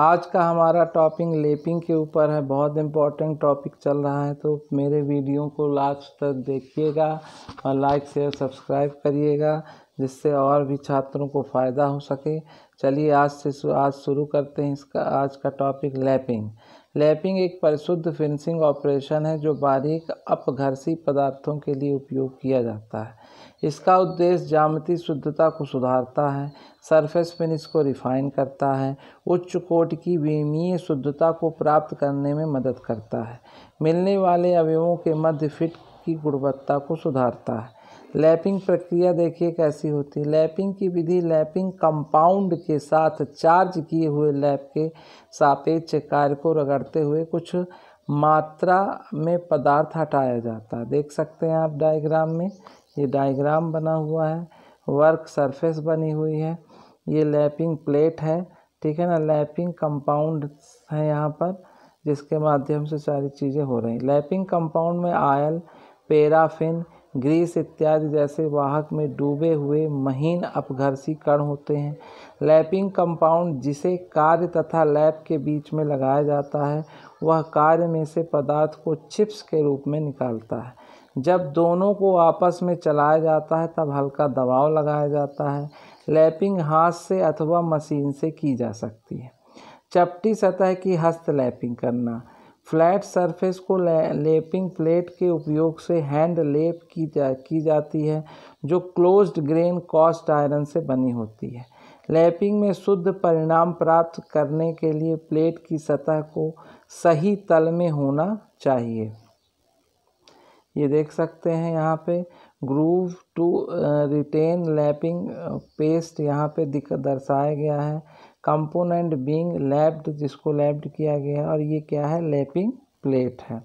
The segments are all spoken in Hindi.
आज का हमारा टॉपिक लेपिंग के ऊपर है बहुत इम्पॉर्टेंट टॉपिक चल रहा है तो मेरे वीडियो को लास्ट तक देखिएगा और लाइक शेयर सब्सक्राइब करिएगा जिससे और भी छात्रों को फ़ायदा हो सके चलिए आज से आज शुरू करते हैं इसका आज का टॉपिक लैपिंग लैपिंग एक परिशुद्ध फिनिशिंग ऑपरेशन है जो बारीक अपघर्षी पदार्थों के लिए उपयोग किया जाता है इसका उद्देश्य जामती शुद्धता को सुधारता है सरफेस फिनिश को रिफाइन करता है उच्च कोट की विमीय शुद्धता को प्राप्त करने में मदद करता है मिलने वाले अवयवों के मध्य फिट की गुणवत्ता को सुधारता है लैपिंग प्रक्रिया देखिए कैसी होती है लैपिंग की विधि लैपिंग कंपाउंड के साथ चार्ज किए हुए लैप के सापेक्ष कार्य को रगड़ते हुए कुछ मात्रा में पदार्थ हटाया जाता है देख सकते हैं आप डायग्राम में ये डायग्राम बना हुआ है वर्क सरफेस बनी हुई है ये लैपिंग प्लेट है ठीक है ना लैपिंग कंपाउंड है यहाँ पर जिसके माध्यम से सारी चीज़ें हो रही लैपिंग कंपाउंड में आयल पेराफिन ग्रीस इत्यादि जैसे वाहक में डूबे हुए महीन अपघर्षी कण होते हैं लैपिंग कंपाउंड जिसे कार्य तथा लैप के बीच में लगाया जाता है वह कार्य में से पदार्थ को चिप्स के रूप में निकालता है जब दोनों को आपस में चलाया जाता है तब हल्का दबाव लगाया जाता है लैपिंग हाथ से अथवा मशीन से की जा सकती है चपटी सतह की हस्त लैपिंग करना फ्लैट सरफेस को लेपिंग प्लेट के उपयोग से हैंड लेप की जा की जाती है जो क्लोज्ड ग्रेन कॉस्ट आयरन से बनी होती है लेपिंग में शुद्ध परिणाम प्राप्त करने के लिए प्लेट की सतह को सही तल में होना चाहिए ये देख सकते हैं यहाँ पे groove to retain lapping paste यहाँ पे दिख दर्शाया गया है कंपोनेंट बींग लैप्ड जिसको लैप्ड किया गया है और ये क्या है लेपिंग प्लेट है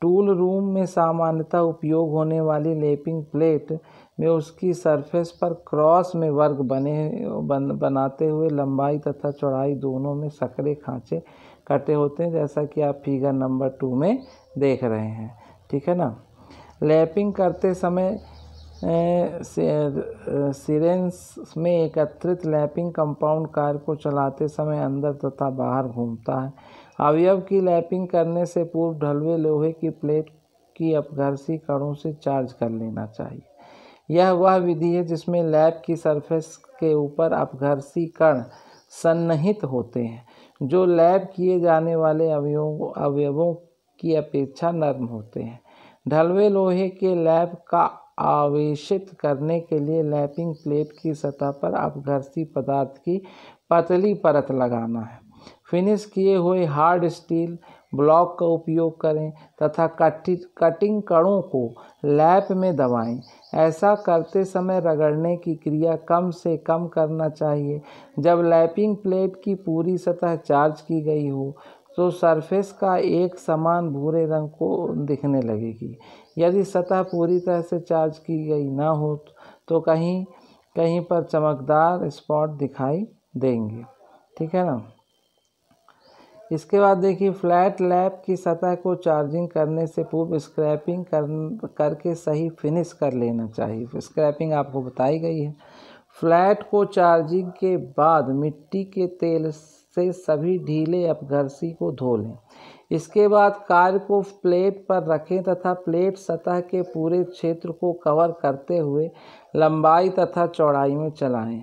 टूल रूम में सामान्यतः उपयोग होने वाली लेपिंग प्लेट में उसकी सरफेस पर क्रॉस में वर्ग बने बन, बनाते हुए लंबाई तथा चौड़ाई दोनों में सकरे खांचे कटे होते हैं जैसा कि आप फिगर नंबर टू में देख रहे हैं ठीक है ना लैपिंग करते समय सिरेंस में एकत्रित लैपिंग कंपाउंड कार को चलाते समय अंदर तथा बाहर घूमता है अवयव की लैपिंग करने से पूर्व ढलवे लोहे की प्लेट की अपघर्षी कणों से चार्ज कर लेना चाहिए यह वह विधि है जिसमें लैब की सरफेस के ऊपर अपघर्षी कण सन्निहित होते हैं जो लैब किए जाने वाले अवयवों अवयवों की अपेक्षा नर्म होते हैं ढलवे लोहे के लैब का आवेशित करने के लिए लैपिंग प्लेट की सतह पर अपघर्षी पदार्थ की पतली परत लगाना है फिनिश किए हुए हार्ड स्टील ब्लॉक का उपयोग करें तथा कटि कटिंग कणों को लैप में दबाएं। ऐसा करते समय रगड़ने की क्रिया कम से कम करना चाहिए जब लैपिंग प्लेट की पूरी सतह चार्ज की गई हो तो सरफेस का एक समान भूरे रंग को दिखने लगेगी यदि सतह पूरी तरह से चार्ज की गई ना हो तो-, तो कहीं कहीं पर चमकदार स्पॉट दिखाई देंगे ठीक है ना इसके बाद देखिए फ्लैट लैप की सतह को चार्जिंग करने से पूर्व स्क्रैपिंग कर करके सही फिनिश कर लेना चाहिए स्क्रैपिंग आपको बताई गई है फ्लैट को चार्जिंग के बाद मिट्टी के तेल से सभी ढीले अपघर्षी को धो लें इसके बाद कार्य को प्लेट पर रखें तथा प्लेट सतह के पूरे क्षेत्र को कवर करते हुए लंबाई तथा चौड़ाई में चलाएं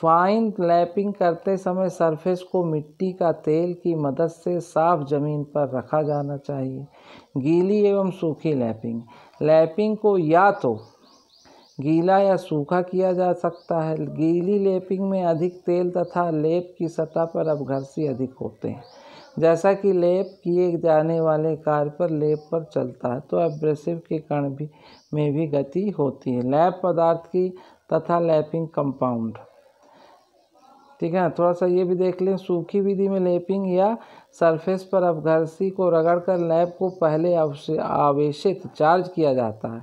फाइन लैपिंग करते समय सरफेस को मिट्टी का तेल की मदद से साफ ज़मीन पर रखा जाना चाहिए गीली एवं सूखी लैपिंग लैपिंग को या तो गीला या सूखा किया जा सकता है गीली लेपिंग में अधिक तेल तथा लेप की सतह पर अब से अधिक होते हैं जैसा कि लेप किए जाने वाले कार्य पर लेप पर चलता है तो एब्रेसिव के कण भी में भी गति होती है लैप पदार्थ की तथा लैपिंग कंपाउंड ठीक है थोड़ा सा ये भी देख लें सूखी विधि में लेपिंग या सरफेस पर अपघर्षी को रगड़कर लैब को पहले आवेशित चार्ज किया जाता है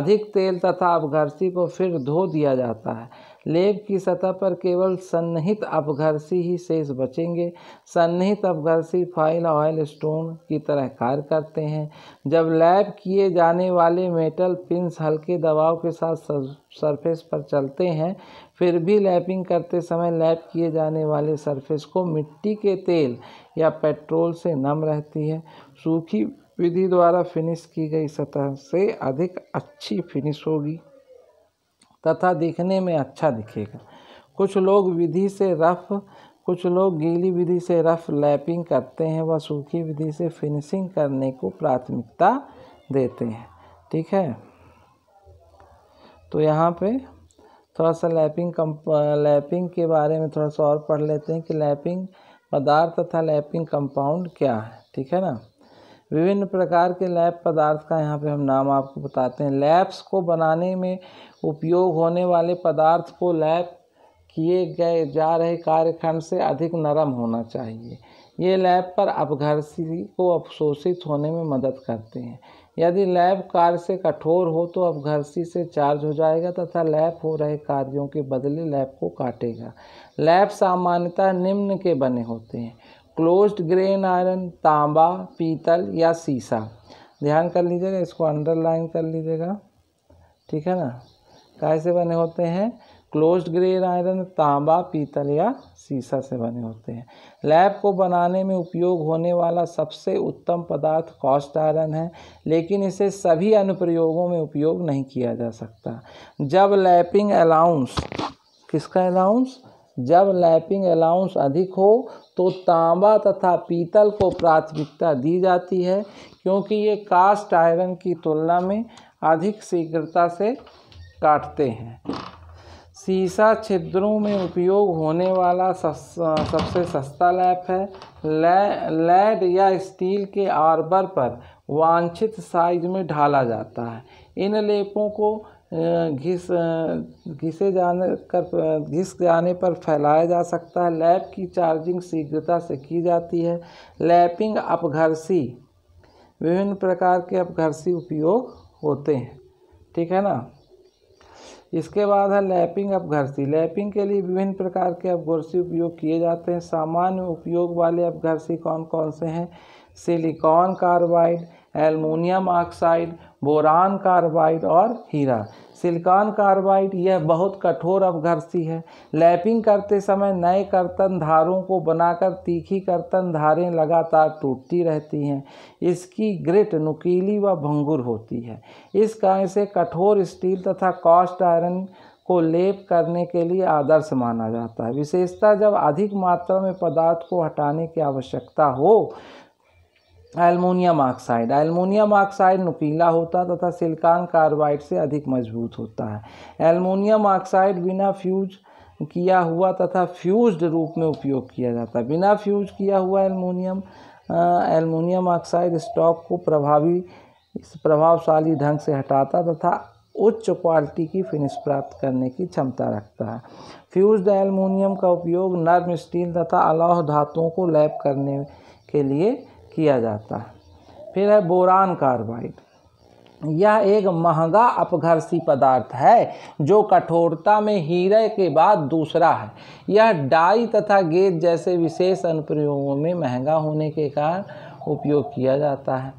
अधिक तेल तथा अपघर्षी को फिर धो दिया जाता है लेब की सतह पर केवल सन्निहित अपघर्षी ही शेष बचेंगे सन्निहित अपघर्षी फाइल ऑयल स्टोन की तरह कार्य करते हैं जब लैब किए जाने वाले मेटल पिंस हल्के दबाव के साथ सरफेस पर चलते हैं फिर भी लैपिंग करते समय लैप किए जाने वाले सरफेस को मिट्टी के तेल या पेट्रोल से नम रहती है सूखी विधि द्वारा फिनिश की गई सतह से अधिक अच्छी फिनिश होगी तथा दिखने में अच्छा दिखेगा कुछ लोग विधि से रफ़ कुछ लोग गीली विधि से रफ लैपिंग करते हैं व सूखी विधि से फिनिशिंग करने को प्राथमिकता देते हैं ठीक है तो यहाँ पे थोड़ा सा लैपिंग कम्प लैपिंग के बारे में थोड़ा सा और पढ़ लेते हैं कि लैपिंग पदार्थ तथा लैपिंग कंपाउंड क्या है ठीक है ना विभिन्न प्रकार के लैब पदार्थ का यहाँ पे हम नाम आपको बताते हैं लैब्स को बनाने में उपयोग होने वाले पदार्थ को लैब किए गए जा रहे कार्यखंड से अधिक नरम होना चाहिए ये लैब पर अपघर्षी को अवशोषित होने में मदद करते हैं यदि लैब कार्य से कठोर हो तो अपघर्षी से चार्ज हो जाएगा तथा लैब हो रहे कार्यों के बदले लैब को काटेगा लैब सामान्यतः निम्न के बने होते हैं क्लोज्ड ग्रेन आयरन तांबा पीतल या सीसा ध्यान कर लीजिएगा इसको अंडरलाइन कर लीजिएगा ठीक है ना कैसे बने होते हैं क्लोज्ड ग्रेन आयरन तांबा पीतल या सीसा से बने होते हैं लैब को बनाने में उपयोग होने वाला सबसे उत्तम पदार्थ कॉस्ट आयरन है लेकिन इसे सभी अनुप्रयोगों में उपयोग नहीं किया जा सकता जब लैपिंग अलाउंस किसका अलाउंस जब लैपिंग अलाउंस अधिक हो तो तांबा तथा पीतल को प्राथमिकता दी जाती है क्योंकि ये कास्ट आयरन की तुलना में अधिक शीघ्रता से काटते हैं सीसा छिद्रों में उपयोग होने वाला सस, सबसे सस्ता लैप है लेड या स्टील के आर्बर पर वांछित साइज में ढाला जाता है इन लेपों को घिस घिसे जाने कर घिस जाने पर फैलाया जा सकता है लैप की चार्जिंग शीघ्रता से की जाती है लैपिंग अपघर्षी विभिन्न प्रकार के अपघर्षी उपयोग होते हैं ठीक है ना इसके बाद है लैपिंग अपघर्षी लैपिंग के लिए विभिन्न प्रकार के अपघर्षी उपयोग किए जाते हैं सामान्य उपयोग वाले अपघर्षी कौन कौन से हैं silicon carbide aluminium oxide boron carbide और हीरा सिलिकॉन कार्बाइड यह बहुत कठोर अपघर्षी है लैपिंग करते समय नए कर्तन धारों को बनाकर तीखी कर्तन धारें लगातार टूटती रहती हैं इसकी ग्रिट नुकीली व भंगुर होती है इस कारण से कठोर स्टील तथा कॉस्ट आयरन को लेप करने के लिए आदर्श माना जाता है विशेषता जब अधिक मात्रा में पदार्थ को हटाने की आवश्यकता हो एलमोनियम ऑक्साइड एलमोनियम ऑक्साइड नुकीला होता तथा सिलिकॉन कार्बाइड से अधिक मजबूत होता है एलमोनियम ऑक्साइड बिना फ्यूज किया हुआ तथा फ्यूज्ड रूप में उपयोग किया जाता है बिना फ्यूज किया हुआ एलमोनियम एलमोनियम ऑक्साइड स्टॉक को प्रभावी प्रभावशाली ढंग से हटाता तथा उच्च क्वालिटी की फिनिश प्राप्त करने की क्षमता रखता है फ्यूज्ड एलमोनियम का उपयोग नर्म स्टील तथा अलौह धातुओं को लैप करने के लिए किया जाता है फिर है बोरान कार्बाइड यह एक महंगा अपघर्षी पदार्थ है जो कठोरता में हीरे के बाद दूसरा है यह डाई तथा गेज जैसे विशेष अनुप्रयोगों में महंगा होने के कारण उपयोग किया जाता है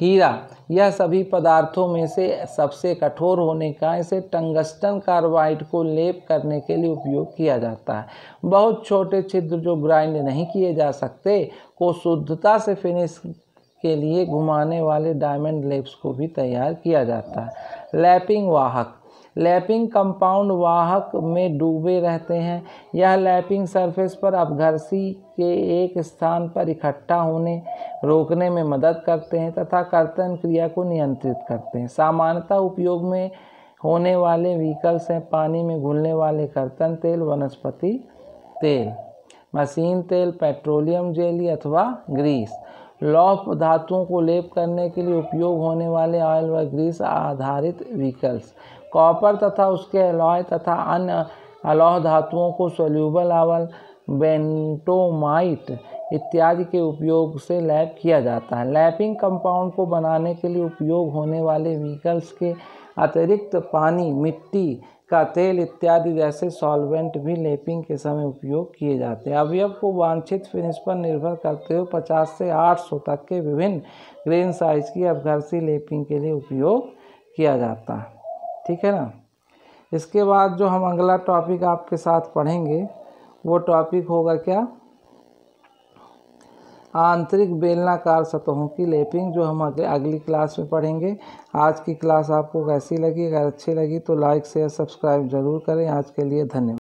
हीरा यह सभी पदार्थों में से सबसे कठोर होने का इसे टंगस्टन कार्बाइड को लेप करने के लिए उपयोग किया जाता है बहुत छोटे छिद्र जो ग्राइंड नहीं किए जा सकते को शुद्धता से फिनिश के लिए घुमाने वाले डायमंड लेप्स को भी तैयार किया जाता है लैपिंग वाहक लैपिंग कंपाउंड वाहक में डूबे रहते हैं यह लैपिंग सरफेस पर अपघर्षी के एक स्थान पर इकट्ठा होने रोकने में मदद करते हैं तथा कर्तन क्रिया को नियंत्रित करते हैं सामान्यतः उपयोग में होने वाले व्हीकल्स हैं पानी में घुलने वाले कर्तन तेल वनस्पति तेल मशीन तेल पेट्रोलियम जेली अथवा ग्रीस लौह धातुओं को लेप करने के लिए उपयोग होने वाले ऑयल व ग्रीस आधारित व्हीकल्स कॉपर तथा उसके अलॉय तथा अन्य अलौह धातुओं को सोल्यूबल आवल बेंटोमाइट इत्यादि के उपयोग से लैप किया जाता है लैपिंग कंपाउंड को बनाने के लिए उपयोग होने वाले व्हीकल्स के अतिरिक्त पानी मिट्टी का तेल इत्यादि जैसे सॉल्वेंट भी लेपिंग के समय उपयोग किए जाते हैं अवयव को वांछित फिनिश पर निर्भर करते हुए 50 से 800 तक के विभिन्न ग्रेन साइज की अवघर्षी लेपिंग के लिए उपयोग किया जाता है ठीक है ना इसके बाद जो हम अगला टॉपिक आपके साथ पढ़ेंगे वो टॉपिक होगा क्या आंतरिक बेलनाकार सतहों की लेपिंग जो हम अगले अगली क्लास में पढ़ेंगे आज की क्लास आपको कैसी लगी अगर अच्छी लगी तो लाइक शेयर सब्सक्राइब जरूर करें आज के लिए धन्यवाद